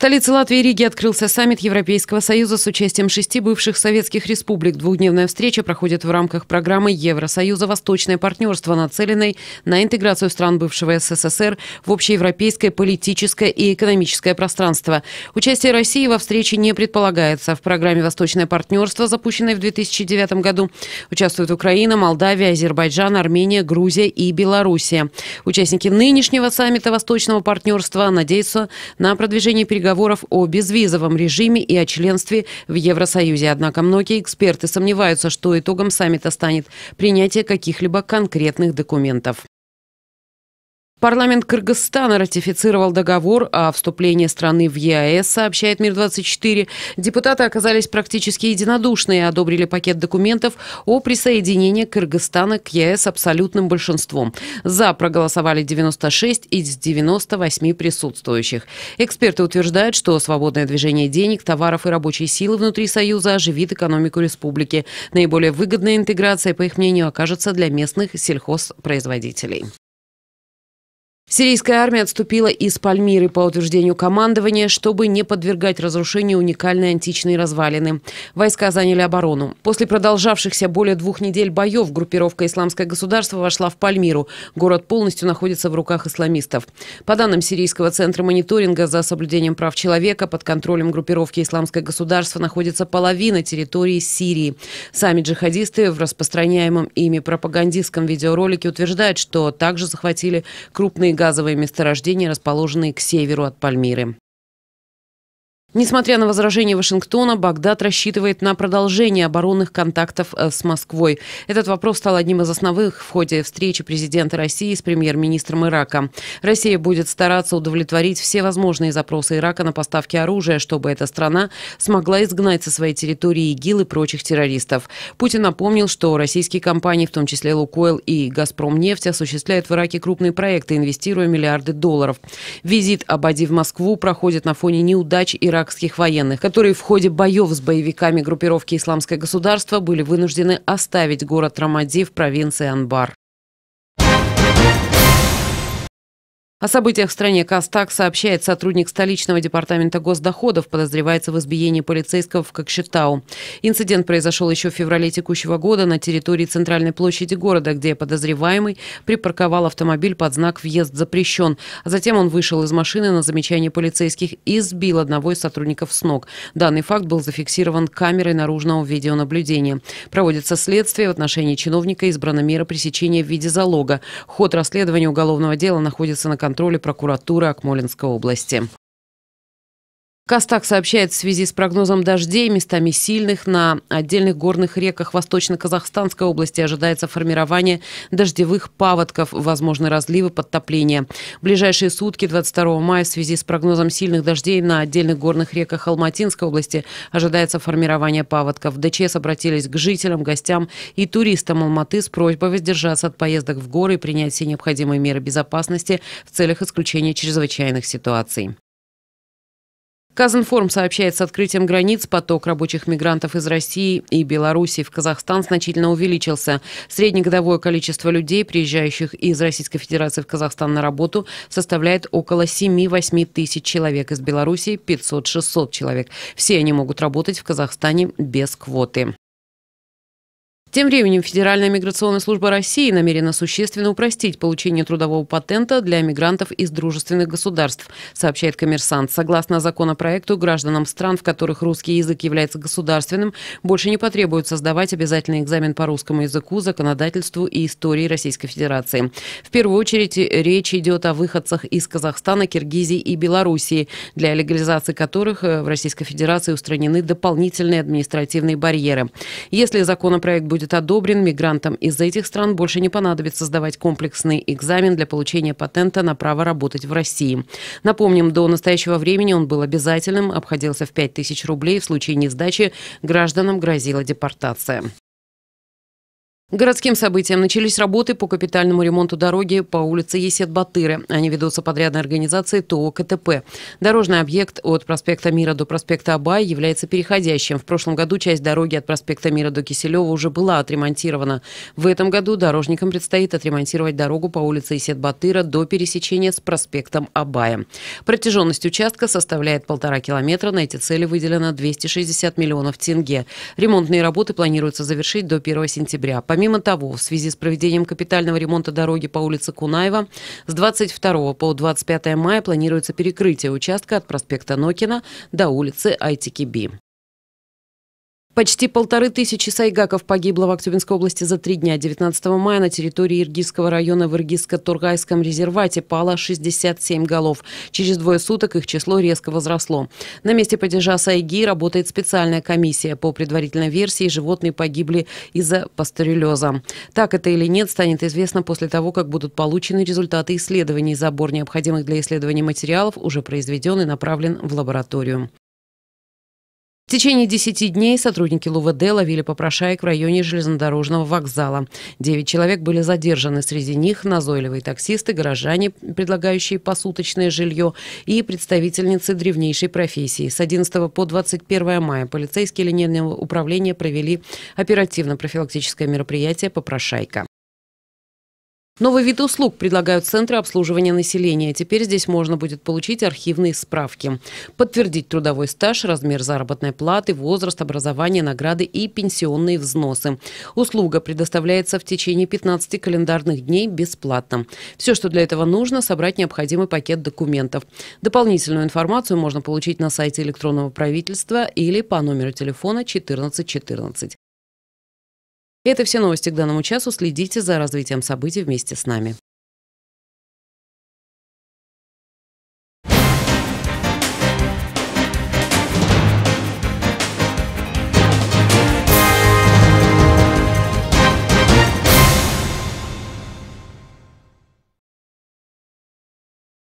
столице Латвии Риги открылся саммит Европейского Союза с участием шести бывших советских республик. Двухдневная встреча проходит в рамках программы Евросоюза «Восточное партнерство», нацеленной на интеграцию стран бывшего СССР в общеевропейское политическое и экономическое пространство. Участие России во встрече не предполагается. В программе «Восточное партнерство», запущенной в 2009 году, участвуют Украина, Молдавия, Азербайджан, Армения, Грузия и Белоруссия. Участники нынешнего саммита «Восточного партнерства» надеются на продвижение переговоров переговоров о безвизовом режиме и о членстве в Евросоюзе. Однако многие эксперты сомневаются, что итогом саммита станет принятие каких-либо конкретных документов. Парламент Кыргызстана ратифицировал договор о вступлении страны в ЕАЭС, сообщает Мир-24. Депутаты оказались практически единодушны и одобрили пакет документов о присоединении Кыргызстана к ЕАЭС абсолютным большинством. За проголосовали 96 из 98 присутствующих. Эксперты утверждают, что свободное движение денег, товаров и рабочей силы внутри Союза оживит экономику республики. Наиболее выгодная интеграция, по их мнению, окажется для местных сельхозпроизводителей. Сирийская армия отступила из Пальмиры по утверждению командования, чтобы не подвергать разрушению уникальной античной развалины. Войска заняли оборону. После продолжавшихся более двух недель боев группировка «Исламское государство» вошла в Пальмиру. Город полностью находится в руках исламистов. По данным Сирийского центра мониторинга за соблюдением прав человека, под контролем группировки «Исламское государство» находится половина территории Сирии. Сами джихадисты в распространяемом ими пропагандистском видеоролике утверждают, что также захватили крупные газовые месторождения, расположенные к северу от Пальмиры. Несмотря на возражения Вашингтона, Багдад рассчитывает на продолжение оборонных контактов э, с Москвой. Этот вопрос стал одним из основных в ходе встречи президента России с премьер-министром Ирака. Россия будет стараться удовлетворить все возможные запросы Ирака на поставки оружия, чтобы эта страна смогла изгнать со своей территории ИГИЛ и прочих террористов. Путин напомнил, что российские компании, в том числе «Лукойл» и «Газпромнефть», осуществляют в Ираке крупные проекты, инвестируя миллиарды долларов. Визит Абади в Москву проходит на фоне неудач Ирака иракских военных, которые в ходе боев с боевиками группировки «Исламское государство» были вынуждены оставить город Рамади в провинции Анбар. О событиях в стране Кастак сообщает сотрудник столичного департамента госдоходов, подозревается в избиении полицейского в Кокшетау. Инцидент произошел еще в феврале текущего года на территории центральной площади города, где подозреваемый припарковал автомобиль под знак «Въезд запрещен». А затем он вышел из машины на замечание полицейских и сбил одного из сотрудников с ног. Данный факт был зафиксирован камерой наружного видеонаблюдения. Проводится следствие в отношении чиновника избрана мера пресечения в виде залога. Ход расследования уголовного дела находится на контроле контроле прокуратуры Акмолинской области. Кастак сообщает в связи с прогнозом дождей, местами сильных, на отдельных горных реках Восточно-Казахстанской области ожидается формирование дождевых паводков, возможны разливы, подтопления. В ближайшие сутки, 22 мая, в связи с прогнозом сильных дождей на отдельных горных реках Алматинской области ожидается формирование паводков. ДЧС обратились к жителям, гостям и туристам Алматы с просьбой воздержаться от поездок в горы и принять все необходимые меры безопасности в целях исключения чрезвычайных ситуаций. Казинформ сообщает, с открытием границ поток рабочих мигрантов из России и Белоруссии в Казахстан значительно увеличился. Среднегодовое количество людей, приезжающих из Российской Федерации в Казахстан на работу, составляет около 7-8 тысяч человек, из Белоруссии 500-600 человек. Все они могут работать в Казахстане без квоты. Тем временем Федеральная миграционная служба России намерена существенно упростить получение трудового патента для мигрантов из дружественных государств, сообщает коммерсант. Согласно законопроекту, гражданам стран, в которых русский язык является государственным, больше не потребует создавать обязательный экзамен по русскому языку, законодательству и истории Российской Федерации. В первую очередь речь идет о выходцах из Казахстана, Киргизии и Белоруссии, для легализации которых э, в Российской Федерации устранены дополнительные административные барьеры. Если законопроект будет будет одобрен, мигрантам из этих стран больше не понадобится сдавать комплексный экзамен для получения патента на право работать в России. Напомним, до настоящего времени он был обязательным, обходился в 5000 рублей. В случае несдачи гражданам грозила депортация. Городским событиям начались работы по капитальному ремонту дороги по улице Есет-Батыры. Они ведутся подрядной организацией ТО КТП. Дорожный объект от проспекта Мира до проспекта Абая является переходящим. В прошлом году часть дороги от проспекта Мира до Киселева уже была отремонтирована. В этом году дорожникам предстоит отремонтировать дорогу по улице Есет-Батыра до пересечения с проспектом Абая. Протяженность участка составляет полтора километра. На эти цели выделено 260 миллионов тенге. Ремонтные работы планируется завершить до 1 сентября. По Помимо того, в связи с проведением капитального ремонта дороги по улице Кунаева с 22 по 25 мая планируется перекрытие участка от проспекта Нокина до улицы Айтикиби. Почти полторы тысячи сайгаков погибло в Актюбинской области за три дня. 19 мая на территории Иргизского района в Иргизско-Тургайском резервате пало 67 голов. Через двое суток их число резко возросло. На месте падежа сайги работает специальная комиссия. По предварительной версии, животные погибли из-за пастерилеза. Так это или нет, станет известно после того, как будут получены результаты исследований. Забор необходимых для исследования материалов уже произведен и направлен в лабораторию. В течение 10 дней сотрудники ЛУВД ловили попрошаек в районе железнодорожного вокзала. Девять человек были задержаны. Среди них назойливые таксисты, горожане, предлагающие посуточное жилье, и представительницы древнейшей профессии. С 11 по 21 мая полицейские линейного управления провели оперативно-профилактическое мероприятие «Попрошайка». Новый вид услуг предлагают Центры обслуживания населения. Теперь здесь можно будет получить архивные справки, подтвердить трудовой стаж, размер заработной платы, возраст, образование, награды и пенсионные взносы. Услуга предоставляется в течение 15 календарных дней бесплатно. Все, что для этого нужно, собрать необходимый пакет документов. Дополнительную информацию можно получить на сайте электронного правительства или по номеру телефона 1414. Это все новости к данному часу. Следите за развитием событий вместе с нами.